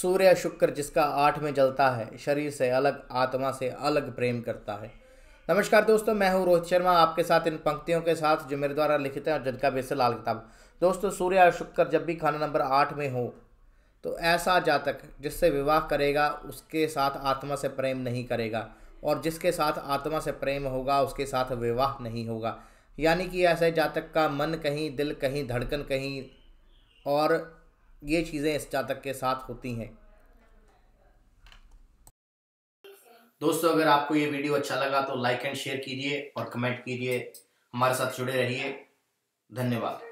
सूर्य शुक्र जिसका आठ में जलता है शरीर से अलग आत्मा से अलग प्रेम करता है नमस्कार दोस्तों मैं हूं रोहित शर्मा आपके साथ इन पंक्तियों के साथ जो मेरे द्वारा लिखित हैं और जिनका बेस लाल किताब दोस्तों सूर्य और शुक्र जब भी खाना नंबर आठ में हो तो ऐसा जातक जिससे विवाह करेगा उसके साथ आत्मा से प्रेम नहीं करेगा और जिसके साथ आत्मा से प्रेम होगा उसके साथ विवाह नहीं होगा यानी कि ऐसे जातक का मन कहीं दिल कहीं धड़कन कहीं और ये चीज़ें इस जातक के साथ होती हैं दोस्तों अगर आपको ये वीडियो अच्छा लगा तो लाइक एंड शेयर कीजिए और कमेंट कीजिए हमारे साथ जुड़े रहिए धन्यवाद